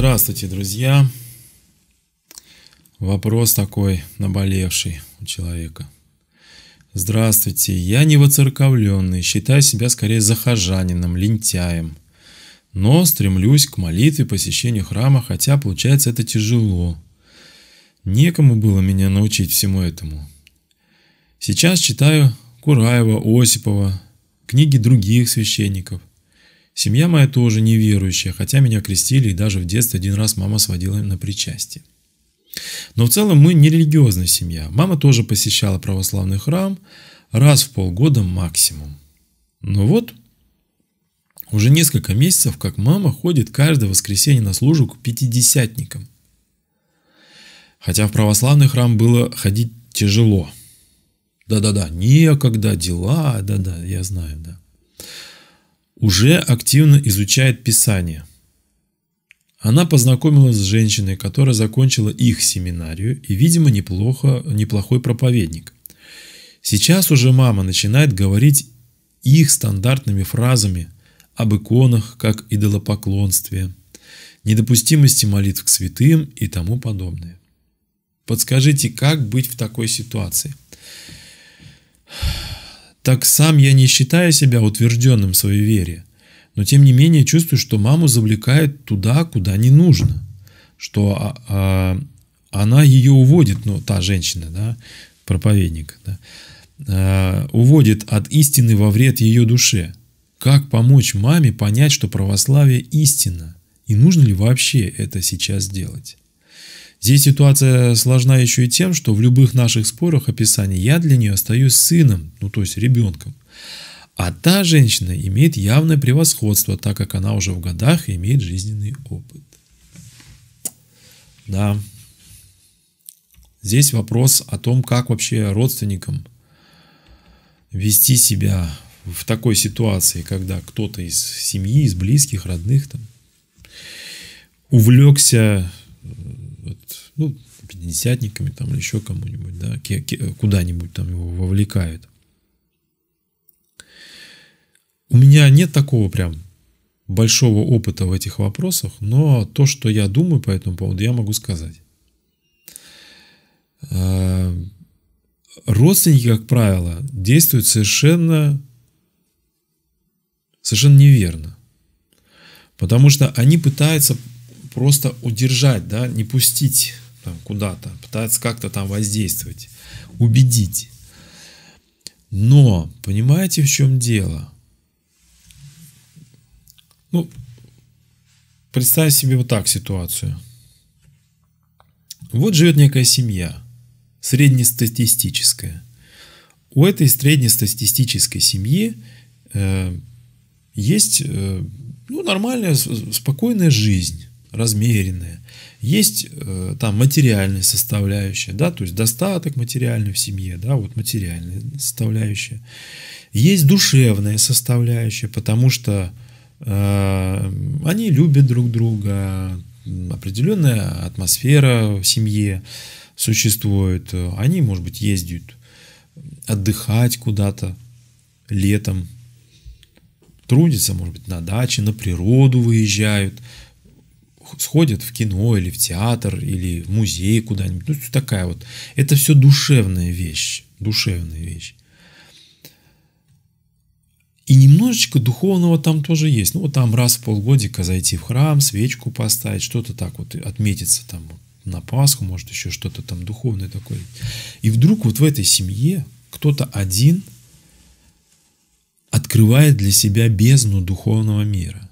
Здравствуйте, друзья. Вопрос такой наболевший у человека. Здравствуйте, я не воцерковленный, считаю себя скорее захожанином, лентяем. Но стремлюсь к молитве, посещению храма, хотя получается это тяжело. Некому было меня научить всему этому. Сейчас читаю Кураева, Осипова, книги других священников. Семья моя тоже неверующая, хотя меня крестили и даже в детстве один раз мама сводила на причастие. Но в целом мы не религиозная семья. Мама тоже посещала православный храм раз в полгода максимум. Но вот уже несколько месяцев, как мама ходит каждое воскресенье на службу к пятидесятникам. Хотя в православный храм было ходить тяжело. Да-да-да, некогда, дела, да-да, я знаю, да уже активно изучает Писание. Она познакомилась с женщиной, которая закончила их семинарию и, видимо, неплохо, неплохой проповедник. Сейчас уже мама начинает говорить их стандартными фразами об иконах, как идолопоклонстве, недопустимости молитв к святым и тому подобное. Подскажите, как быть в такой ситуации? так сам я не считаю себя утвержденным в своей вере, но тем не менее чувствую, что маму завлекает туда, куда не нужно, что а, а, она ее уводит, ну, та женщина, да, проповедник, да, а, уводит от истины во вред ее душе. Как помочь маме понять, что православие истина, и нужно ли вообще это сейчас делать? Здесь ситуация сложна еще и тем, что в любых наших спорах описаний я для нее остаюсь сыном, ну то есть ребенком. А та женщина имеет явное превосходство, так как она уже в годах и имеет жизненный опыт. Да. Здесь вопрос о том, как вообще родственникам вести себя в такой ситуации, когда кто-то из семьи, из близких, родных там увлекся вот, ну, пятидесятниками там или еще кому-нибудь, да, куда-нибудь там его вовлекают У меня нет такого прям большого опыта в этих вопросах, но то, что я думаю по этому поводу, я могу сказать. А, родственники, как правило, действуют совершенно, совершенно неверно. Потому что они пытаются просто удержать, да, не пустить куда-то, пытаться как-то там воздействовать, убедить. Но, понимаете, в чем дело? Ну, представь себе вот так ситуацию. Вот живет некая семья, среднестатистическая. У этой среднестатистической семьи э, есть э, ну, нормальная, спокойная жизнь размеренное, есть э, там материальная составляющая, да, то есть достаток материальный в семье, да, вот материальная составляющая. Есть душевная составляющая, потому что э, они любят друг друга, определенная атмосфера в семье существует, э, они, может быть, ездят отдыхать куда-то летом, трудятся, может быть, на даче, на природу выезжают – сходят в кино или в театр, или в музей куда-нибудь. Ну, такая вот. Это все душевная вещь. Душевная вещь. И немножечко духовного там тоже есть. Ну, вот там раз в полгодика зайти в храм, свечку поставить, что-то так вот отметиться там на Пасху, может, еще что-то там духовное такое. И вдруг вот в этой семье кто-то один открывает для себя бездну духовного мира.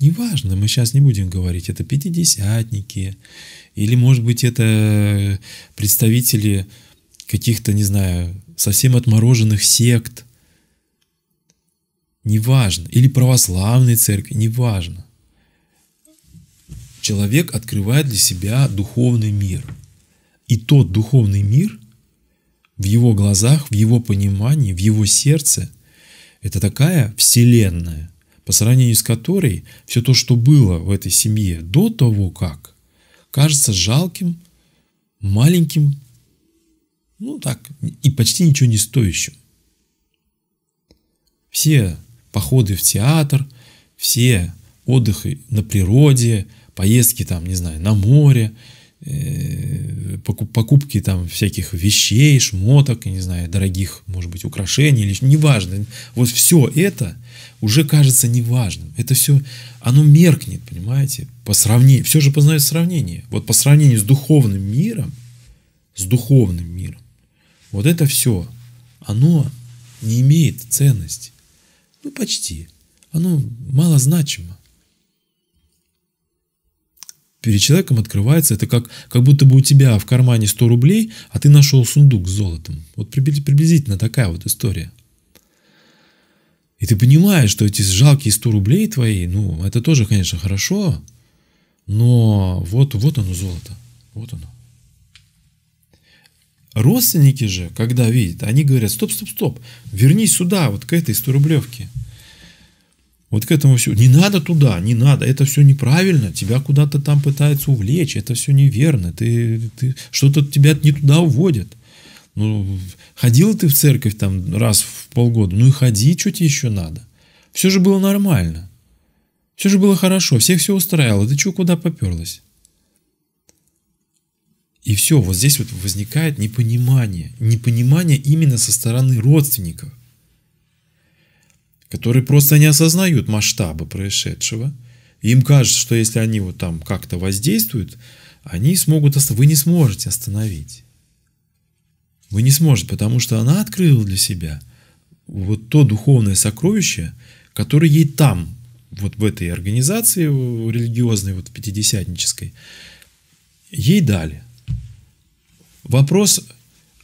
Неважно, мы сейчас не будем говорить, это пятидесятники, или, может быть, это представители каких-то, не знаю, совсем отмороженных сект, неважно, или православной церкви, неважно. Человек открывает для себя духовный мир. И тот духовный мир в его глазах, в его понимании, в его сердце – это такая вселенная – по сравнению с которой все то, что было в этой семье до того, как, кажется жалким, маленьким, ну так, и почти ничего не стоящим. Все походы в театр, все отдыхи на природе, поездки там, не знаю, на море – Э, покупки там всяких вещей, шмоток, не знаю, дорогих, может быть, украшений, или неважно. Вот все это уже кажется неважным. Это все, оно меркнет, понимаете, по сравнению. Все же познает сравнение. Вот по сравнению с духовным миром, с духовным миром, вот это все, оно не имеет ценности. Ну, почти. Оно малозначимо перед человеком открывается, это как, как будто бы у тебя в кармане 100 рублей, а ты нашел сундук с золотом. Вот приблизительно такая вот история. И ты понимаешь, что эти жалкие 100 рублей твои, ну, это тоже, конечно, хорошо, но вот, вот оно золото, вот оно. Родственники же, когда видят, они говорят, стоп, стоп, стоп, вернись сюда, вот к этой 100 рублевке. Вот к этому все. Не надо туда, не надо, это все неправильно, тебя куда-то там пытаются увлечь, это все неверно, ты, ты, что-то тебя не туда уводят. Ну, ходил ты в церковь там раз в полгода, ну и ходи, что тебе еще надо. Все же было нормально. Все же было хорошо, всех все устраивало, ты что, куда поперлась? И все, вот здесь вот возникает непонимание. Непонимание именно со стороны родственников которые просто не осознают масштаба происшедшего. Им кажется, что если они вот там как-то воздействуют, они смогут остановить. Вы не сможете остановить. Вы не сможете, потому что она открыла для себя вот то духовное сокровище, которое ей там, вот в этой организации религиозной, вот пятидесятнической, ей дали. Вопрос,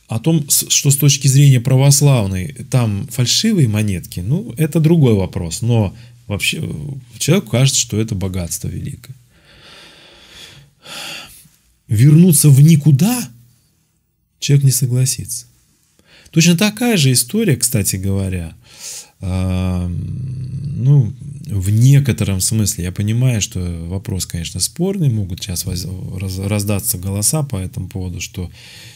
о том, что с точки зрения православной там фальшивые монетки, ну, это другой вопрос. Но вообще э, человеку кажется, что это богатство великое. Вернуться в никуда человек не согласится. Точно такая же история, кстати говоря, а, ну, в некотором смысле, я понимаю, что вопрос, конечно, спорный, могут сейчас раздаться голоса по этому поводу, что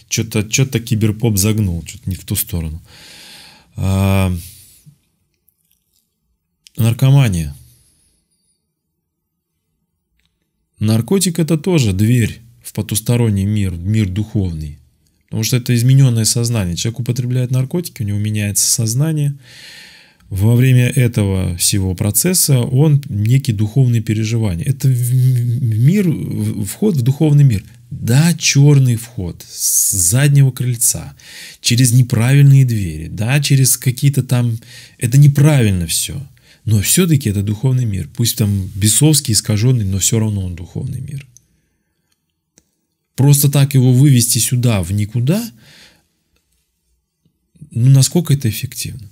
что-то что то киберпоп загнул, что-то не в ту сторону. А, наркомания. Наркотик это тоже дверь в потусторонний мир, мир духовный. Потому что это измененное сознание. Человек употребляет наркотики, у него меняется сознание, во время этого всего процесса он некие духовные переживания. Это мир, вход в духовный мир. Да, черный вход с заднего крыльца, через неправильные двери, да, через какие-то там... Это неправильно все. Но все-таки это духовный мир. Пусть там бесовский, искаженный, но все равно он духовный мир. Просто так его вывести сюда, в никуда, ну, насколько это эффективно?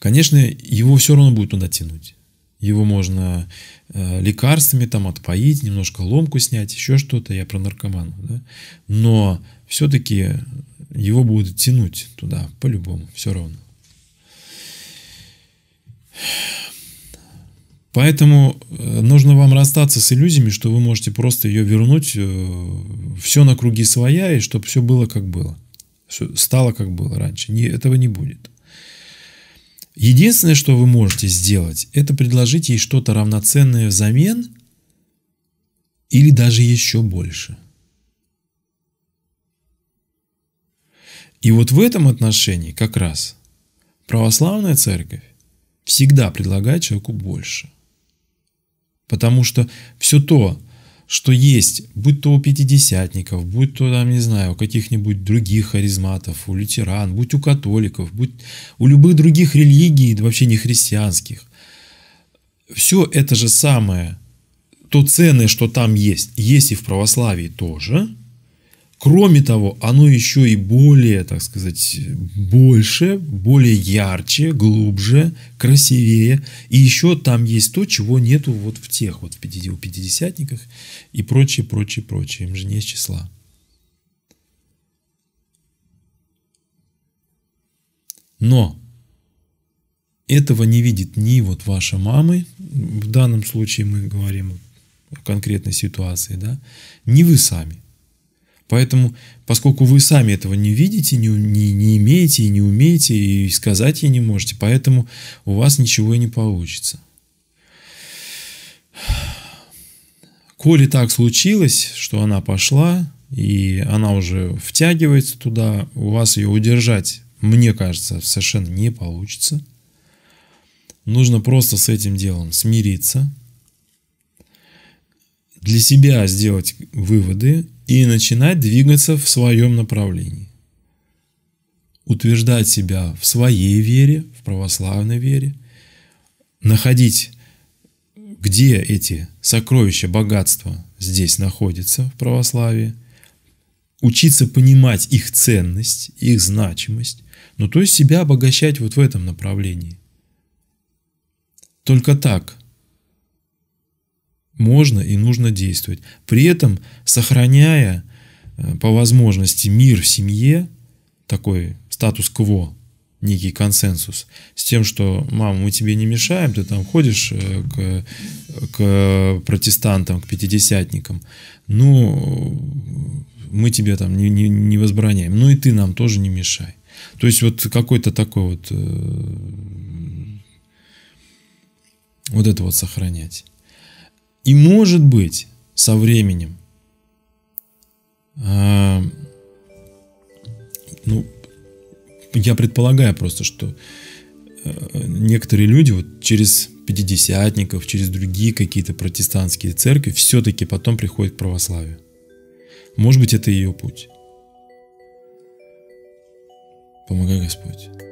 Конечно, его все равно будет туда тянуть. Его можно э, лекарствами там отпоить, немножко ломку снять, еще что-то. Я про наркоманов, да? Но все-таки его будут тянуть туда по-любому, все равно. Поэтому э, нужно вам расстаться с иллюзиями, что вы можете просто ее вернуть, э, все на круги своя, и чтобы все было как было. Стало как было раньше. Не, этого не будет. Единственное, что вы можете сделать, это предложить ей что-то равноценное взамен или даже еще больше. И вот в этом отношении как раз православная церковь всегда предлагает человеку больше. Потому что все то, что есть, будь то у пятидесятников, будь то, там, не знаю, у каких-нибудь других харизматов, у лютеран, будь у католиков, будь у любых других религий, вообще не христианских. Все это же самое, то ценное, что там есть, есть и в православии тоже – Кроме того, оно еще и более, так сказать, больше, более ярче, глубже, красивее. И еще там есть то, чего нету вот в тех, вот в 50, пятидесятниках и прочее, прочее, прочее. Им же не из числа. Но этого не видит ни вот ваша мама, в данном случае мы говорим о конкретной ситуации, да, ни вы сами – Поэтому, поскольку вы сами этого не видите, не, не, не имеете и не умеете, и сказать ей не можете, поэтому у вас ничего и не получится. Коли так случилось, что она пошла, и она уже втягивается туда, у вас ее удержать, мне кажется, совершенно не получится. Нужно просто с этим делом смириться, для себя сделать выводы и начинать двигаться в своем направлении. Утверждать себя в своей вере, в православной вере, находить, где эти сокровища, богатства здесь находятся в православии, учиться понимать их ценность, их значимость, ну то есть себя обогащать вот в этом направлении. Только так можно и нужно действовать. При этом сохраняя э, по возможности мир в семье, такой статус-кво, некий консенсус, с тем, что «мама, мы тебе не мешаем, ты там ходишь э, к, к протестантам, к пятидесятникам, ну, мы тебе там не, не, не возбраняем, ну и ты нам тоже не мешай». То есть вот какой-то такой вот э, вот это вот сохранять. И может быть, со временем, ну, я предполагаю просто, что э, некоторые люди вот через пятидесятников, через другие какие-то протестантские церкви все-таки потом приходят к православию. Может быть, это ее путь. Помогай Господь.